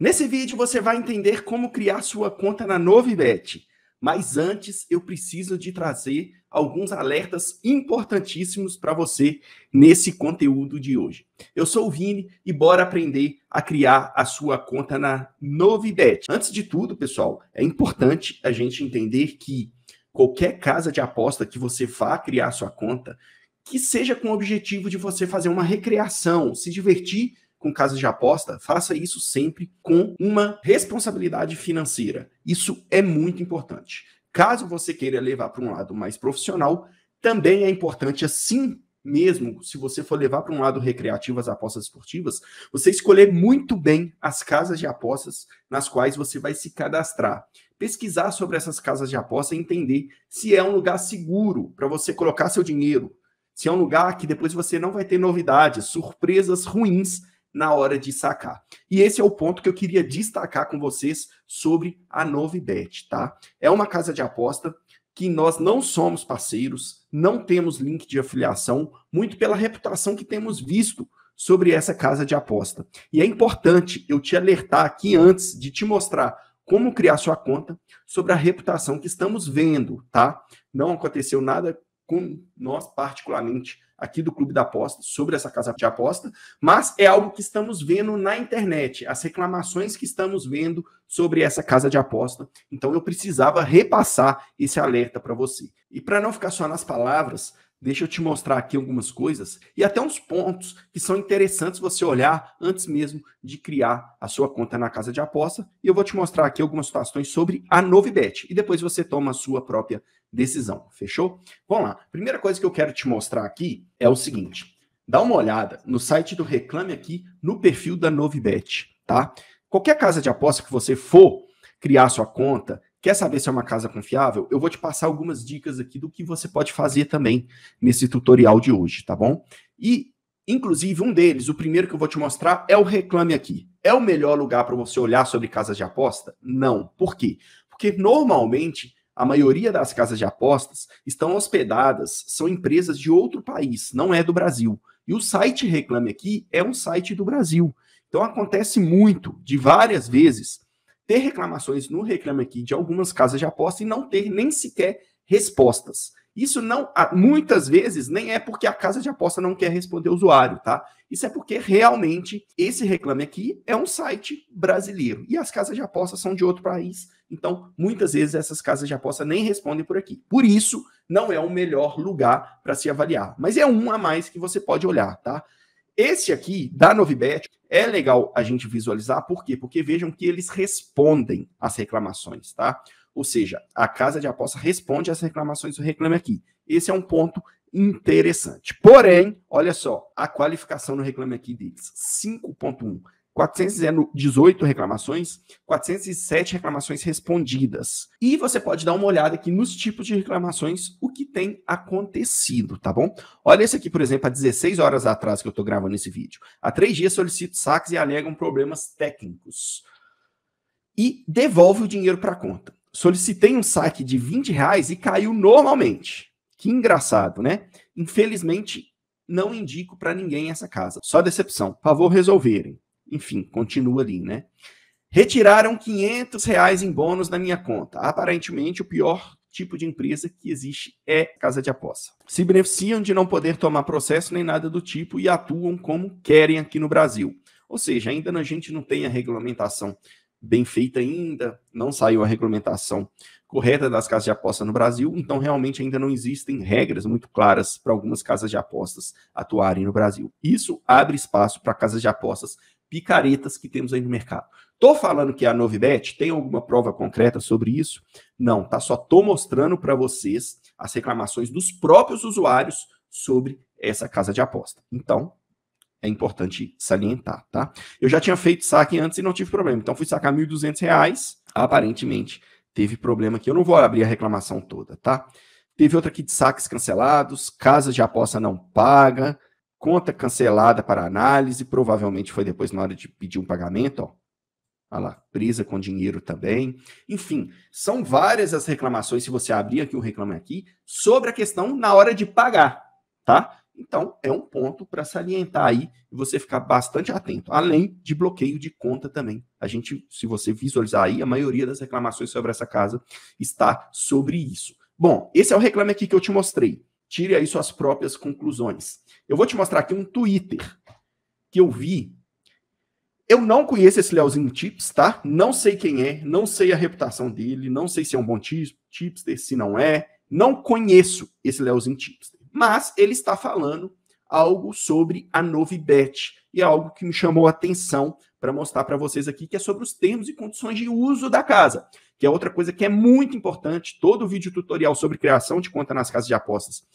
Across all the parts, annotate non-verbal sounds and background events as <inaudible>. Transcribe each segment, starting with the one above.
Nesse vídeo você vai entender como criar sua conta na Novibet, mas antes eu preciso de trazer alguns alertas importantíssimos para você nesse conteúdo de hoje. Eu sou o Vini e bora aprender a criar a sua conta na Novibet. Antes de tudo, pessoal, é importante a gente entender que qualquer casa de aposta que você vá criar sua conta, que seja com o objetivo de você fazer uma recreação, se divertir com casas de aposta, faça isso sempre com uma responsabilidade financeira. Isso é muito importante. Caso você queira levar para um lado mais profissional, também é importante, assim mesmo, se você for levar para um lado recreativo as apostas esportivas, você escolher muito bem as casas de apostas nas quais você vai se cadastrar. Pesquisar sobre essas casas de aposta e entender se é um lugar seguro para você colocar seu dinheiro, se é um lugar que depois você não vai ter novidades, surpresas ruins na hora de sacar. E esse é o ponto que eu queria destacar com vocês sobre a Novibet, tá? É uma casa de aposta que nós não somos parceiros, não temos link de afiliação, muito pela reputação que temos visto sobre essa casa de aposta. E é importante eu te alertar aqui antes de te mostrar como criar sua conta sobre a reputação que estamos vendo, tá? Não aconteceu nada com nós, particularmente, aqui do Clube da Aposta, sobre essa casa de aposta, mas é algo que estamos vendo na internet, as reclamações que estamos vendo sobre essa casa de aposta. Então eu precisava repassar esse alerta para você. E para não ficar só nas palavras, deixa eu te mostrar aqui algumas coisas e até uns pontos que são interessantes você olhar antes mesmo de criar a sua conta na casa de aposta. E eu vou te mostrar aqui algumas situações sobre a Novibet e depois você toma a sua própria decisão. Fechou? Vamos lá. Primeira coisa que eu quero te mostrar aqui é o seguinte. Dá uma olhada no site do Reclame Aqui, no perfil da Novibet, tá? Qualquer casa de aposta que você for criar sua conta, quer saber se é uma casa confiável? Eu vou te passar algumas dicas aqui do que você pode fazer também nesse tutorial de hoje, tá bom? E Inclusive, um deles, o primeiro que eu vou te mostrar, é o Reclame Aqui. É o melhor lugar para você olhar sobre casas de aposta? Não. Por quê? Porque normalmente a maioria das casas de apostas estão hospedadas, são empresas de outro país, não é do Brasil. E o site Reclame Aqui é um site do Brasil. Então acontece muito, de várias vezes, ter reclamações no Reclame Aqui de algumas casas de aposta e não ter nem sequer respostas. Isso não, muitas vezes, nem é porque a casa de aposta não quer responder o usuário, tá? Isso é porque realmente esse Reclame Aqui é um site brasileiro e as casas de aposta são de outro país. Então, muitas vezes essas casas de aposta nem respondem por aqui. Por isso, não é o melhor lugar para se avaliar, mas é um a mais que você pode olhar, tá? Esse aqui, da Novibet, é legal a gente visualizar, por quê? Porque vejam que eles respondem às reclamações, tá? Ou seja, a casa de aposta responde às reclamações do Reclame Aqui. Esse é um ponto interessante. Porém, olha só, a qualificação no Reclame Aqui deles, 5.1. 418 reclamações, 407 reclamações respondidas. E você pode dar uma olhada aqui nos tipos de reclamações, o que tem acontecido, tá bom? Olha esse aqui, por exemplo, há 16 horas atrás que eu estou gravando esse vídeo. Há três dias solicito saques e alegam problemas técnicos. E devolve o dinheiro para a conta solicitei um saque de 20 reais e caiu normalmente. Que engraçado, né? Infelizmente, não indico para ninguém essa casa. Só decepção. Por Favor resolverem. Enfim, continua ali, né? Retiraram 500 reais em bônus da minha conta. Aparentemente, o pior tipo de empresa que existe é casa de aposta. Se beneficiam de não poder tomar processo nem nada do tipo e atuam como querem aqui no Brasil. Ou seja, ainda a gente não tem a regulamentação bem feita ainda, não saiu a regulamentação correta das casas de aposta no Brasil, então realmente ainda não existem regras muito claras para algumas casas de apostas atuarem no Brasil. Isso abre espaço para casas de apostas picaretas que temos aí no mercado. Tô falando que é a Novibet tem alguma prova concreta sobre isso? Não, tá só tô mostrando para vocês as reclamações dos próprios usuários sobre essa casa de aposta. Então, é importante salientar, tá? Eu já tinha feito saque antes e não tive problema, então fui sacar R$ 1.200, aparentemente teve problema aqui. Eu não vou abrir a reclamação toda, tá? Teve outra aqui de saques cancelados, casa de aposta não paga, conta cancelada para análise, provavelmente foi depois na hora de pedir um pagamento, ó. Olha lá, presa com dinheiro também. Enfim, são várias as reclamações, se você abrir aqui o Reclame Aqui, sobre a questão na hora de pagar, tá? Então, é um ponto para salientar aí e você ficar bastante atento. Além de bloqueio de conta também. A gente, se você visualizar aí, a maioria das reclamações sobre essa casa está sobre isso. Bom, esse é o reclame aqui que eu te mostrei. Tire aí suas próprias conclusões. Eu vou te mostrar aqui um Twitter que eu vi. Eu não conheço esse Leozinho Tips, tá? Não sei quem é, não sei a reputação dele, não sei se é um bom tipster, se não é. Não conheço esse Leozinho Tips. Mas ele está falando algo sobre a Novibet e é algo que me chamou a atenção para mostrar para vocês aqui, que é sobre os termos e condições de uso da casa, que é outra coisa que é muito importante. Todo vídeo tutorial sobre criação de conta nas casas de apostas,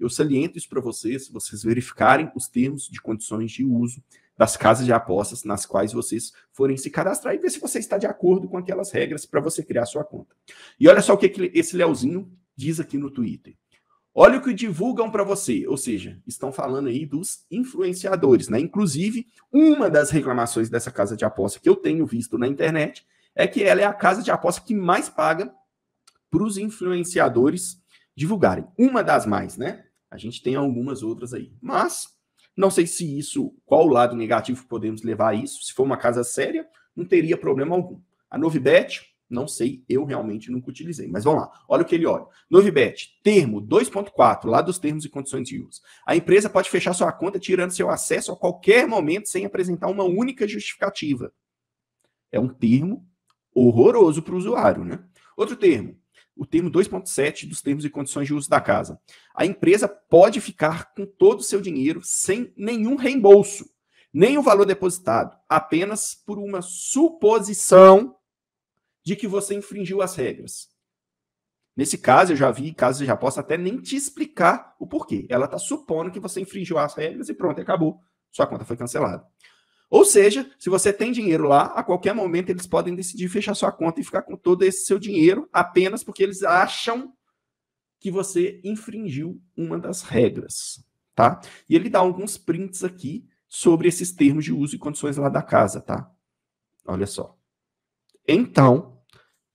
eu saliento isso para vocês, se vocês verificarem os termos de condições de uso das casas de apostas nas quais vocês forem se cadastrar e ver se você está de acordo com aquelas regras para você criar sua conta. E olha só o que esse Leozinho diz aqui no Twitter. Olha o que divulgam para você, ou seja, estão falando aí dos influenciadores, né? Inclusive, uma das reclamações dessa casa de aposta que eu tenho visto na internet é que ela é a casa de aposta que mais paga para os influenciadores divulgarem. Uma das mais, né? A gente tem algumas outras aí. Mas não sei se isso, qual o lado negativo podemos levar a isso. Se for uma casa séria, não teria problema algum. A Novibet não sei, eu realmente nunca utilizei. Mas vamos lá, olha o que ele olha. Novibet, termo 2.4, lá dos termos e condições de uso. A empresa pode fechar sua conta tirando seu acesso a qualquer momento sem apresentar uma única justificativa. É um termo horroroso para o usuário, né? Outro termo, o termo 2.7 dos termos e condições de uso da casa. A empresa pode ficar com todo o seu dinheiro sem nenhum reembolso, nem o valor depositado, apenas por uma suposição de que você infringiu as regras. Nesse caso, eu já vi casos, eu já posso até nem te explicar o porquê. Ela está supondo que você infringiu as regras e pronto, acabou. Sua conta foi cancelada. Ou seja, se você tem dinheiro lá, a qualquer momento eles podem decidir fechar sua conta e ficar com todo esse seu dinheiro apenas porque eles acham que você infringiu uma das regras, tá? E ele dá alguns prints aqui sobre esses termos de uso e condições lá da casa, tá? Olha só. Então,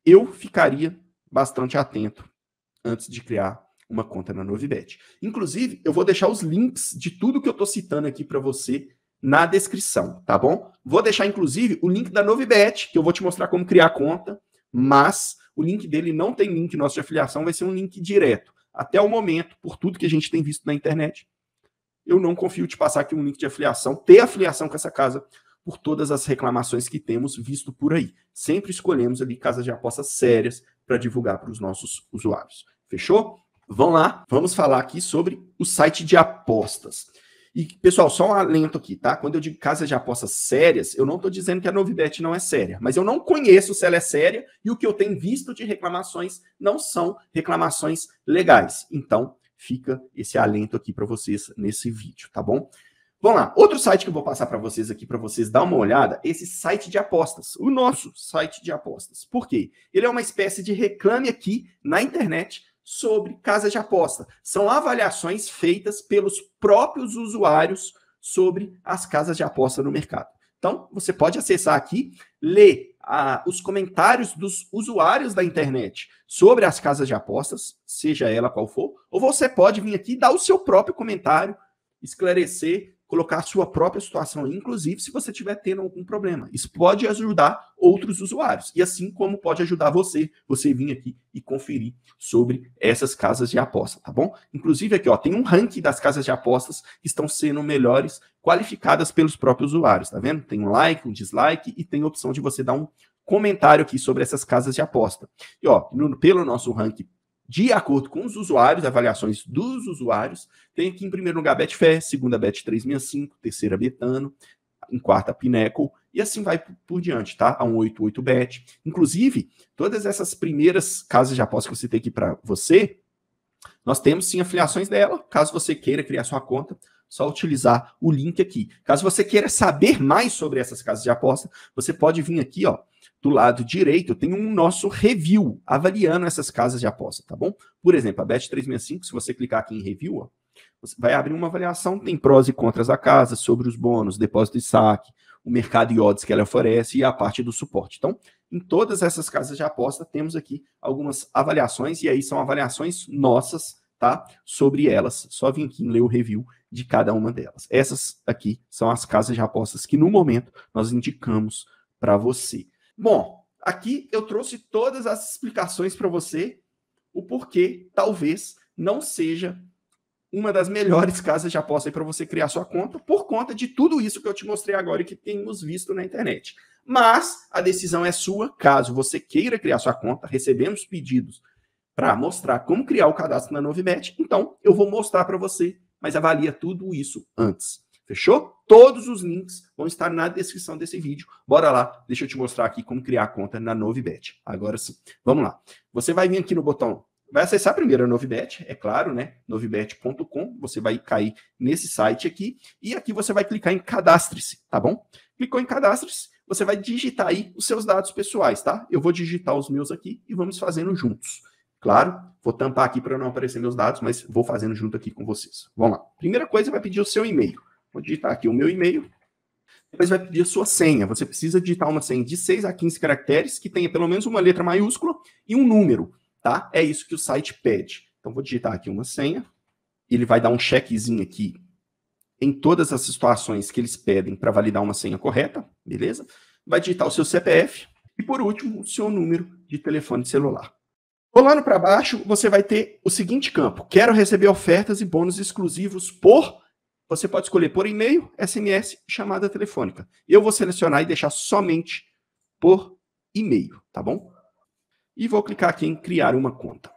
eu ficaria bastante atento antes de criar uma conta na Novibet. Inclusive, eu vou deixar os links de tudo que eu estou citando aqui para você na descrição, tá bom? Vou deixar, inclusive, o link da Novibet, que eu vou te mostrar como criar a conta, mas o link dele não tem link nosso de afiliação, vai ser um link direto. Até o momento, por tudo que a gente tem visto na internet, eu não confio te passar aqui um link de afiliação, ter afiliação com essa casa por todas as reclamações que temos visto por aí. Sempre escolhemos ali casas de apostas sérias para divulgar para os nossos usuários. Fechou? Vamos lá, vamos falar aqui sobre o site de apostas. E, pessoal, só um alento aqui, tá? Quando eu digo casas de apostas sérias, eu não estou dizendo que a Novibet não é séria, mas eu não conheço se ela é séria e o que eu tenho visto de reclamações não são reclamações legais. Então, fica esse alento aqui para vocês nesse vídeo, tá bom? Vamos lá, outro site que eu vou passar para vocês aqui, para vocês dar uma olhada, esse site de apostas, o nosso site de apostas. Por quê? Ele é uma espécie de reclame aqui na internet sobre casas de aposta. São avaliações feitas pelos próprios usuários sobre as casas de aposta no mercado. Então, você pode acessar aqui, ler ah, os comentários dos usuários da internet sobre as casas de apostas, seja ela qual for, ou você pode vir aqui e dar o seu próprio comentário, esclarecer colocar a sua própria situação, inclusive se você estiver tendo algum problema. Isso pode ajudar outros usuários. E assim como pode ajudar você, você vir aqui e conferir sobre essas casas de aposta, tá bom? Inclusive aqui, ó, tem um ranking das casas de apostas que estão sendo melhores qualificadas pelos próprios usuários, tá vendo? Tem um like, um dislike e tem a opção de você dar um comentário aqui sobre essas casas de aposta. E ó, no, pelo nosso ranking de acordo com os usuários, avaliações dos usuários, tem aqui em primeiro lugar Betfair, segunda Bet365, terceira Betano, em quarta Pinnacle, e assim vai por diante, tá? A 188bet. Inclusive, todas essas primeiras casas de aposta que eu citei aqui para você, nós temos sim afiliações dela. Caso você queira criar sua conta, só utilizar o link aqui. Caso você queira saber mais sobre essas casas de aposta, você pode vir aqui, ó, do lado direito, tem um nosso review avaliando essas casas de aposta, tá bom? Por exemplo, a Bet365, se você clicar aqui em review, ó, vai abrir uma avaliação, tem prós e contras da casa, sobre os bônus, depósito e saque, o mercado e odds que ela oferece e a parte do suporte. Então, em todas essas casas de aposta, temos aqui algumas avaliações, e aí são avaliações nossas, tá? Sobre elas. Só vim aqui e ler o review de cada uma delas. Essas aqui são as casas de apostas que, no momento, nós indicamos para você. Bom, aqui eu trouxe todas as explicações para você, o porquê talvez não seja uma das melhores <laughs> casas de aposta para você criar sua conta, por conta de tudo isso que eu te mostrei agora e que temos visto na internet. Mas a decisão é sua, caso você queira criar sua conta, recebemos pedidos para mostrar como criar o cadastro na Novibet, então eu vou mostrar para você, mas avalia tudo isso antes. Fechou? Todos os links vão estar na descrição desse vídeo. Bora lá, deixa eu te mostrar aqui como criar a conta na Novibet. Agora sim, vamos lá. Você vai vir aqui no botão, vai acessar primeiro a Novibet, é claro, né? Novibet.com. Você vai cair nesse site aqui e aqui você vai clicar em cadastre-se, tá bom? Clicou em cadastre-se, você vai digitar aí os seus dados pessoais, tá? Eu vou digitar os meus aqui e vamos fazendo juntos. Claro, vou tampar aqui para não aparecer meus dados, mas vou fazendo junto aqui com vocês. Vamos lá. Primeira coisa, vai pedir o seu e-mail. Vou digitar aqui o meu e-mail. Depois vai pedir a sua senha. Você precisa digitar uma senha de 6 a 15 caracteres que tenha pelo menos uma letra maiúscula e um número, tá? É isso que o site pede. Então vou digitar aqui uma senha. Ele vai dar um checkzinho aqui em todas as situações que eles pedem para validar uma senha correta, beleza? Vai digitar o seu CPF e por último o seu número de telefone celular. Rolando para baixo, você vai ter o seguinte campo: quero receber ofertas e bônus exclusivos por você pode escolher por e-mail, SMS, chamada telefônica. Eu vou selecionar e deixar somente por e-mail, tá bom? E vou clicar aqui em criar uma conta.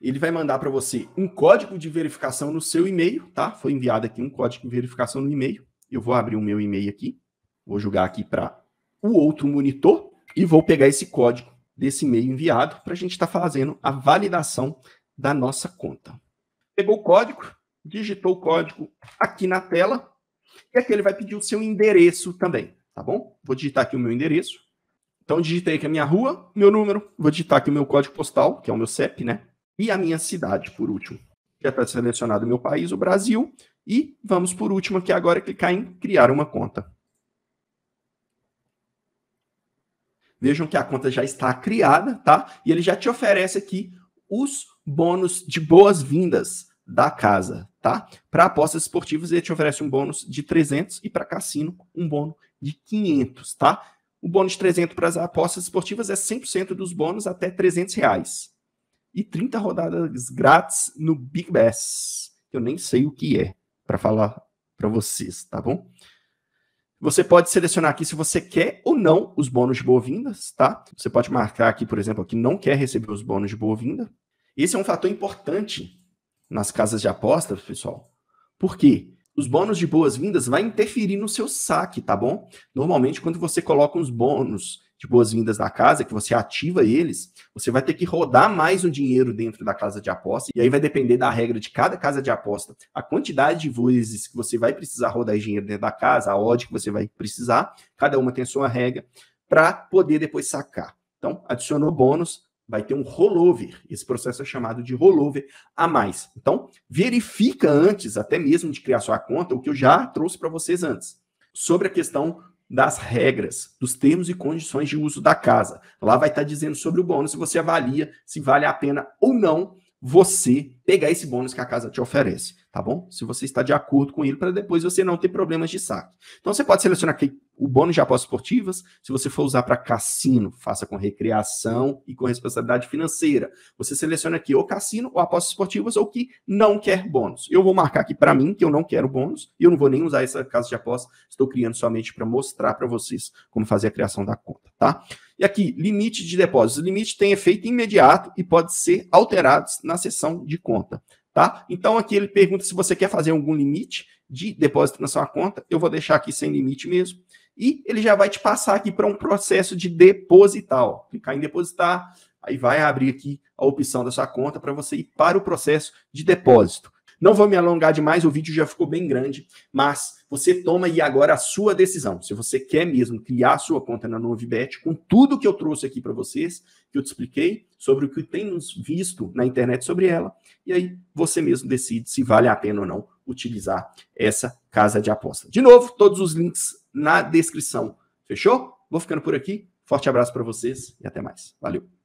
Ele vai mandar para você um código de verificação no seu e-mail, tá? Foi enviado aqui um código de verificação no e-mail. Eu vou abrir o meu e-mail aqui, vou jogar aqui para o outro monitor e vou pegar esse código desse e-mail enviado para a gente estar tá fazendo a validação da nossa conta. Pegou o código, digitou o código aqui na tela, e aqui ele vai pedir o seu endereço também, tá bom? Vou digitar aqui o meu endereço. Então, digitei aqui a minha rua, meu número, vou digitar aqui o meu código postal, que é o meu CEP, né? E a minha cidade, por último. Já está selecionado o meu país, o Brasil. E vamos, por último, aqui agora clicar em criar uma conta. Vejam que a conta já está criada, tá? E ele já te oferece aqui os bônus de boas-vindas da casa, tá? Para apostas esportivas ele te oferece um bônus de 300 e para cassino um bônus de 500, tá? O bônus de 300 para as apostas esportivas é 100% dos bônus até 300 reais. E 30 rodadas grátis no Big Bass. Eu nem sei o que é para falar para vocês, tá bom? Você pode selecionar aqui se você quer ou não os bônus de boas-vindas, tá? Você pode marcar aqui, por exemplo, que não quer receber os bônus de boa-vinda. Esse é um fator importante nas casas de apostas, pessoal. Por quê? Os bônus de boas-vindas vai interferir no seu saque, tá bom? Normalmente, quando você coloca uns bônus de boas-vindas na casa, que você ativa eles, você vai ter que rodar mais um dinheiro dentro da casa de aposta, e aí vai depender da regra de cada casa de aposta, a quantidade de vezes que você vai precisar rodar dinheiro dentro da casa, a odd que você vai precisar, cada uma tem a sua regra, para poder depois sacar. Então, adicionou bônus, vai ter um rollover. Esse processo é chamado de rollover a mais. Então, verifica antes, até mesmo de criar sua conta, o que eu já trouxe para vocês antes, sobre a questão das regras, dos termos e condições de uso da casa. Lá vai estar tá dizendo sobre o bônus, se você avalia se vale a pena ou não você pegar esse bônus que a casa te oferece, tá bom? Se você está de acordo com ele, para depois você não ter problemas de saque. Então, você pode selecionar aqui o bônus de apostas esportivas, se você for usar para cassino, faça com recreação e com responsabilidade financeira. Você seleciona aqui ou cassino, ou apostas esportivas, ou que não quer bônus. Eu vou marcar aqui para mim que eu não quero bônus, e eu não vou nem usar essa casa de apostas, estou criando somente para mostrar para vocês como fazer a criação da conta, tá? E aqui, limite de depósitos. O limite tem efeito imediato e pode ser alterado na seção de conta. Tá? Então aqui ele pergunta se você quer fazer algum limite de depósito na sua conta. Eu vou deixar aqui sem limite mesmo e ele já vai te passar aqui para um processo de depositar, Clicar em depositar, aí vai abrir aqui a opção da sua conta para você ir para o processo de depósito. Não vou me alongar demais, o vídeo já ficou bem grande, mas você toma aí agora a sua decisão. Se você quer mesmo criar a sua conta na Novibet, com tudo que eu trouxe aqui para vocês, que eu te expliquei sobre o que temos visto na internet sobre ela, e aí você mesmo decide se vale a pena ou não utilizar essa casa de aposta. De novo, todos os links na descrição. Fechou? Vou ficando por aqui. Forte abraço para vocês e até mais. Valeu.